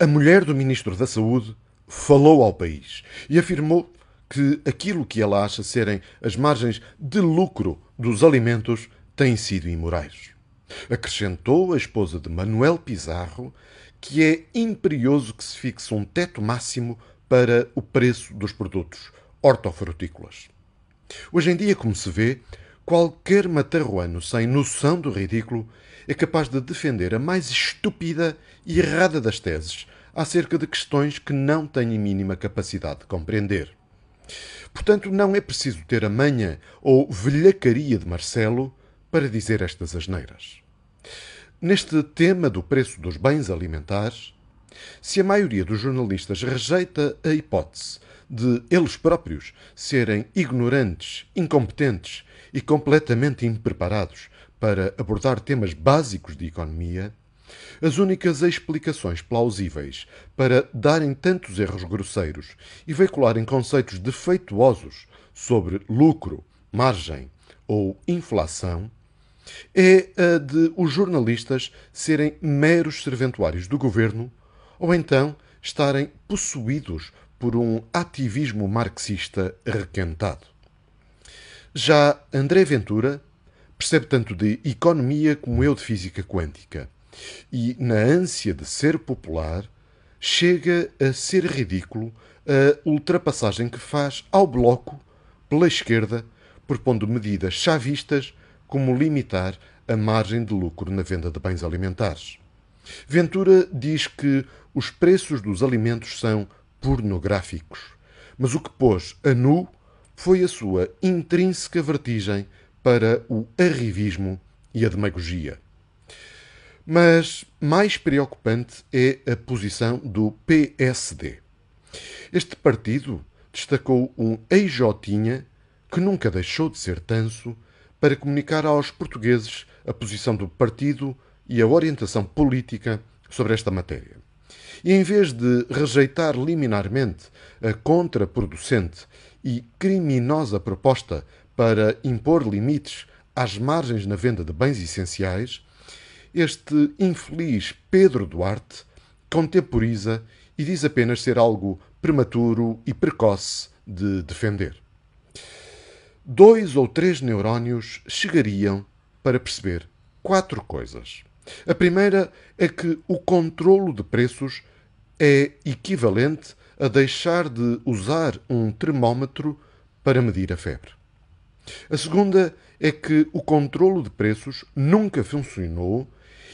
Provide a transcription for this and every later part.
A mulher do Ministro da Saúde falou ao país e afirmou que aquilo que ela acha serem as margens de lucro dos alimentos têm sido imorais. Acrescentou a esposa de Manuel Pizarro que é imperioso que se fixe um teto máximo para o preço dos produtos hortofrutícolas. Hoje em dia, como se vê, Qualquer matarruano sem noção do ridículo é capaz de defender a mais estúpida e errada das teses acerca de questões que não a mínima capacidade de compreender. Portanto, não é preciso ter a manha ou velhacaria de Marcelo para dizer estas asneiras. Neste tema do preço dos bens alimentares, se a maioria dos jornalistas rejeita a hipótese de eles próprios serem ignorantes, incompetentes e completamente impreparados para abordar temas básicos de economia, as únicas explicações plausíveis para darem tantos erros grosseiros e veicularem conceitos defeituosos sobre lucro, margem ou inflação é a de os jornalistas serem meros serventuários do governo ou então estarem possuídos por um ativismo marxista requentado. Já André Ventura percebe tanto de economia como eu de física quântica e, na ânsia de ser popular, chega a ser ridículo a ultrapassagem que faz ao bloco pela esquerda, propondo medidas chavistas como limitar a margem de lucro na venda de bens alimentares. Ventura diz que os preços dos alimentos são pornográficos, mas o que pôs a nu foi a sua intrínseca vertigem para o arrivismo e a demagogia. Mas mais preocupante é a posição do PSD. Este partido destacou um eijotinha que nunca deixou de ser tanso para comunicar aos portugueses a posição do partido e a orientação política sobre esta matéria. E em vez de rejeitar liminarmente a contraproducente e criminosa proposta para impor limites às margens na venda de bens essenciais, este infeliz Pedro Duarte contemporiza e diz apenas ser algo prematuro e precoce de defender. Dois ou três neurónios chegariam para perceber quatro coisas. A primeira é que o controlo de preços é equivalente a deixar de usar um termómetro para medir a febre. A segunda é que o controlo de preços nunca funcionou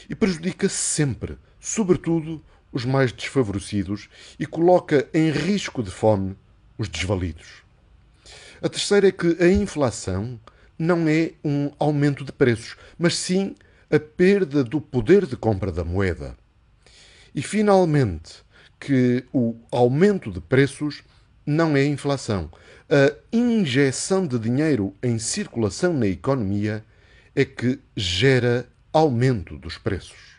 e prejudica sempre, sobretudo, os mais desfavorecidos e coloca em risco de fome os desvalidos. A terceira é que a inflação não é um aumento de preços, mas sim a perda do poder de compra da moeda. E finalmente, que o aumento de preços não é inflação. A injeção de dinheiro em circulação na economia é que gera aumento dos preços.